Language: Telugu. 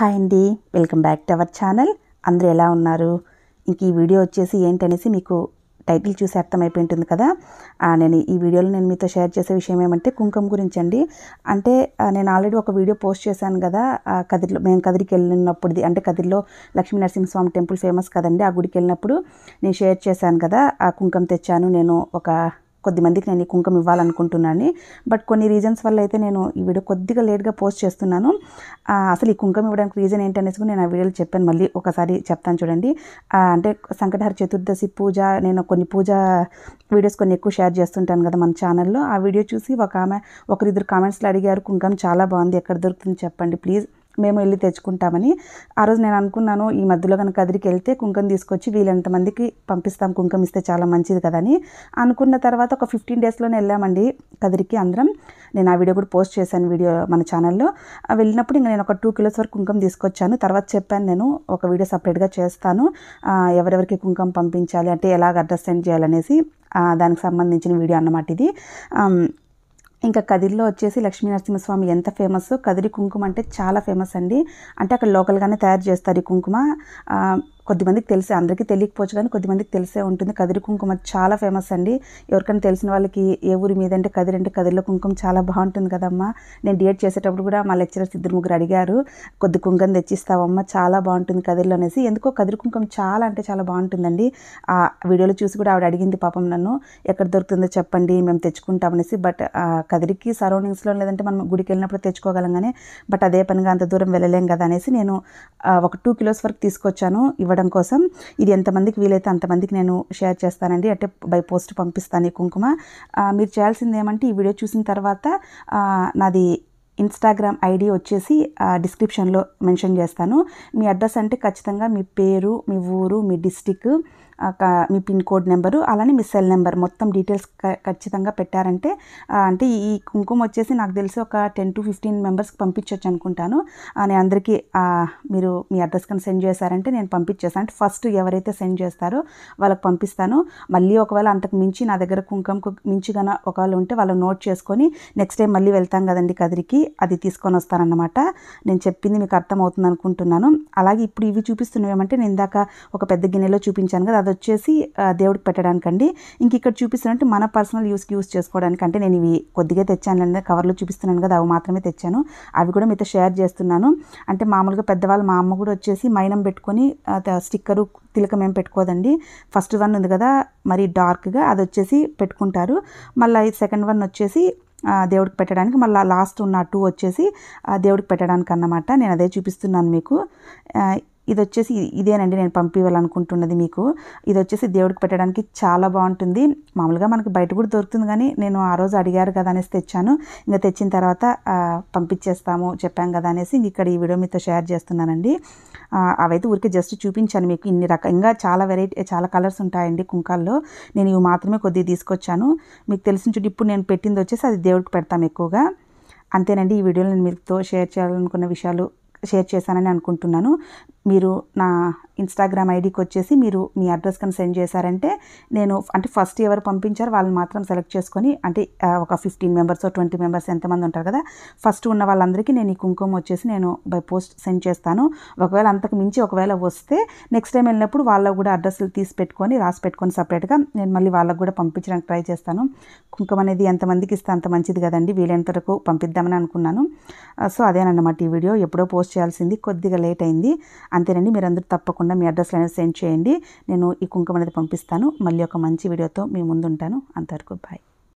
హాయ్ అండి welcome back to our channel అందరూ ఎలా ఉన్నారు ఇంక ఈ వీడియో వచ్చేసి ఏంటనేసి మీకు టైటిల్ చూసి అర్థమైపోయి ఉంటుంది కదా నేను ఈ వీడియోలో నేను మీతో షేర్ చేసే విషయం ఏమంటే కుంకుమ గురించి అండి అంటే నేను ఆల్రెడీ ఒక వీడియో పోస్ట్ చేశాను కదా కదిరిలో మేము కదిరికి వెళ్ళినప్పుడుది అంటే కదిరిలో లక్ష్మీ నరసింహస్వామి టెంపుల్ ఫేమస్ కదండి ఆ గుడికి వెళ్ళినప్పుడు నేను షేర్ చేశాను కదా ఆ కుంకుమ తెచ్చాను నేను ఒక కొద్దిమందికి నేను ఈ కుంకుమ ఇవ్వాలనుకుంటున్నాను బట్ కొన్ని రీజన్స్ వల్ల అయితే నేను ఈ వీడియో కొద్దిగా లేట్గా పోస్ట్ చేస్తున్నాను అసలు ఈ కుంకుమ ఇవ్వడానికి రీజన్ ఏంటనేసి కూడా నేను ఆ వీడియోలు చెప్పాను మళ్ళీ ఒకసారి చెప్తాను చూడండి అంటే సంకటహర చతుర్దశి పూజ నేను కొన్ని పూజ వీడియోస్ కొన్ని ఎక్కువ షేర్ చేస్తుంటాను కదా మన ఛానల్లో ఆ వీడియో చూసి ఒక ఆమె ఒకరిద్దరు కామెంట్స్లో అడిగారు కుంకుమ చాలా బాగుంది ఎక్కడ దొరుకుతుంది చెప్పండి ప్లీజ్ మేము వెళ్ళి తెచ్చుకుంటామని ఆ రోజు నేను అనుకున్నాను ఈ మధ్యలో కనుక కదిరికి వెళ్తే కుంకం తీసుకొచ్చి వీలంత మందికి పంపిస్తాం కుంకం ఇస్తే చాలా మంచిది కదని అనుకున్న తర్వాత ఒక ఫిఫ్టీన్ డేస్లోనే వెళ్ళామండి కదిరికి అందరం నేను ఆ వీడియో కూడా పోస్ట్ చేశాను వీడియో మన ఛానల్లో వెళ్ళినప్పుడు ఇంకా నేను ఒక టూ కిలోస్ వరకు కుంకం తీసుకొచ్చాను తర్వాత చెప్పాను నేను ఒక వీడియో సపరేట్గా చేస్తాను ఎవరెవరికి కుంకం పంపించాలి అంటే ఎలాగ అడ్రస్ సెండ్ చేయాలనేసి దానికి సంబంధించిన వీడియో అన్నమాట ఇది ఇంకా కదిరిలో వచ్చేసి లక్ష్మీ నరసింహస్వామి ఎంత ఫేమస్ కదిరి కుంకుమ అంటే చాలా ఫేమస్ అండి అంటే అక్కడ లోకల్గానే తయారు చేస్తారు ఈ కుంకుమ కొద్దిమందికి తెలిసే అందరికీ తెలియకపోవచ్చు కానీ కొద్దిమందికి తెలిసే ఉంటుంది కదిరి కుంకుమ చాలా ఫేమస్ అండి ఎవరికైనా తెలిసిన వాళ్ళకి ఏ ఊరి మీద అంటే కదిరి అంటే కదిరిలో కుంకుమ చాలా బాగుంటుంది కదమ్మా నేను డిఎడ్ చేసేటప్పుడు కూడా మా లెక్చరర్స్ ఇద్దరు ముగ్గురు అడిగారు కొద్ది కుంకుమ తెచ్చిస్తావమ్మా చాలా బాగుంటుంది కదిరిలో అనేసి ఎందుకో కదిరి కుంకుమ చాలా అంటే చాలా బాగుంటుందండి ఆ వీడియోలో చూసి కూడా ఆవిడ అడిగింది పాపం నన్ను ఎక్కడ దొరుకుతుందో చెప్పండి మేము తెచ్చుకుంటామనేసి బట్ కదిరికి సరౌండింగ్స్లో లేదంటే మనం గుడికి వెళ్ళినప్పుడు తెచ్చుకోగలం కానీ బట్ అదే పనిగా అంత దూరం వెళ్ళలేం కదా అనేసి నేను ఒక టూ కిలోస్ వరకు తీసుకొచ్చాను ఇవ్వడం కోసం ఇది ఎంతమందికి వీలైతే అంతమందికి నేను షేర్ చేస్తానండి అంటే బై పోస్ట్ పంపిస్తాను ఈ కుంకుమ మీరు చేయాల్సింది ఏమంటే ఈ వీడియో చూసిన తర్వాత నాది ఇన్స్టాగ్రామ్ ఐడి వచ్చేసి డిస్క్రిప్షన్లో మెన్షన్ చేస్తాను మీ అడ్రస్ అంటే ఖచ్చితంగా మీ పేరు మీ ఊరు మీ డిస్టిక్ మీ పిన్ కోడ్ నెంబరు అలానే మీ సెల్ నెంబర్ మొత్తం డీటెయిల్స్ ఖచ్చితంగా పెట్టారంటే అంటే ఈ కుంకుమ వచ్చేసి నాకు తెలిసి ఒక టెన్ టు ఫిఫ్టీన్ మెంబర్స్కి పంపించవచ్చు అనుకుంటాను నేను అందరికీ మీరు మీ అడ్రస్ కానీ సెండ్ చేశారంటే నేను పంపించేస్తాను అంటే ఫస్ట్ ఎవరైతే సెండ్ చేస్తారో వాళ్ళకి పంపిస్తాను మళ్ళీ ఒకవేళ అంతకు మించి నా దగ్గర కుంకుమకు కన ఒకవేళ ఉంటే వాళ్ళు నోట్ చేసుకొని నెక్స్ట్ టైం మళ్ళీ వెళ్తాం కదండి కదిరికి అది తీసుకొని వస్తారన్నమాట నేను చెప్పింది మీకు అర్థమవుతుంది అనుకుంటున్నాను అలాగే ఇప్పుడు ఇవి ఏమంటే నేను ఇందాక ఒక పెద్ద గిన్నెలో చూపించాను కదా అది అది వచ్చేసి దేవుడికి పెట్టడానికండి ఇంక ఇక్కడ చూపిస్తున్నట్టు మన పర్సనల్ యూస్కి యూస్ చేసుకోవడానికి అంటే నేను ఇవి కొద్దిగా తెచ్చాను కవర్లో చూపిస్తున్నాను కదా అవి మాత్రమే తెచ్చాను అవి కూడా మీతో షేర్ చేస్తున్నాను అంటే మామూలుగా పెద్దవాళ్ళు మా అమ్మ కూడా వచ్చేసి మైనం పెట్టుకొని స్టిక్కరు తిలకం ఏం పెట్టుకోదండి ఫస్ట్ వన్ ఉంది కదా మరి డార్క్గా అది వచ్చేసి పెట్టుకుంటారు మళ్ళీ సెకండ్ వన్ వచ్చేసి దేవుడికి పెట్టడానికి మళ్ళీ లాస్ట్ ఉన్న టూ వచ్చేసి దేవుడికి పెట్టడానికి అన్నమాట నేను అదే చూపిస్తున్నాను మీకు ఇది వచ్చేసి ఇదేనండి నేను పంపివ్వాలనుకుంటున్నది మీకు ఇది వచ్చేసి దేవుడికి పెట్టడానికి చాలా బాగుంటుంది మామూలుగా మనకి బయట కూడా దొరుకుతుంది కానీ నేను ఆ రోజు అడిగారు కదా అనేసి తెచ్చాను ఇంకా తెచ్చిన తర్వాత పంపించేస్తాము చెప్పాం కదా అనేసి ఇక్కడ ఈ వీడియో మీతో షేర్ చేస్తున్నానండి అవైతే ఊరికే జస్ట్ చూపించాను మీకు ఇన్ని రకంగా చాలా వెరైటీ చాలా కలర్స్ ఉంటాయండి కుంకాల్లో నేను ఇవి మాత్రమే కొద్దిగా తీసుకొచ్చాను మీకు తెలిసిన చుట్టూ ఇప్పుడు నేను పెట్టింది వచ్చేసి అది దేవుడికి పెడతాం ఎక్కువగా అంతేనండి ఈ వీడియోలో నేను మీతో షేర్ చేయాలనుకున్న విషయాలు షేర్ చేశానని అనుకుంటున్నాను మీరు నా ఇన్స్టాగ్రామ్ ఐడికి వచ్చేసి మీరు మీ అడ్రస్ కానీ సెండ్ చేశారంటే నేను అంటే ఫస్ట్ ఎవరు పంపించారో వాళ్ళని మాత్రం సెలెక్ట్ చేసుకొని అంటే ఒక ఫిఫ్టీన్ మెంబర్స్ ట్వంటీ మెంబర్స్ ఎంతమంది ఉంటారు కదా ఫస్ట్ ఉన్న వాళ్ళందరికీ నేను ఈ కుంకుమ వచ్చేసి నేను బై పోస్ట్ సెండ్ చేస్తాను ఒకవేళ అంతకు మించి ఒకవేళ వస్తే నెక్స్ట్ టైం వెళ్ళినప్పుడు వాళ్ళకు కూడా అడ్రస్లు తీసి పెట్టుకొని రాసి పెట్టుకొని సపరేట్గా నేను మళ్ళీ వాళ్ళకు కూడా పంపించడానికి ట్రై చేస్తాను కుంకుమ అనేది ఎంతమందికి ఇస్తే అంత మంచిది కదండి వీలైనంత వరకు పంపిద్దామని అనుకున్నాను సో అదేనన్నమాట ఈ వీడియో ఎప్పుడో పోస్ట్ చేయాల్సింది కొద్దిగా లేట్ అయింది అంతేనండి మీరందరూ తప్పకుండా తప్పకుండా మీ అడ్రస్ అనేది సెండ్ చేయండి నేను ఈ కుంకుమ అనేది పంపిస్తాను మళ్ళీ ఒక మంచి వీడియోతో మీ ముందుంటాను అంతవరకు బాయ్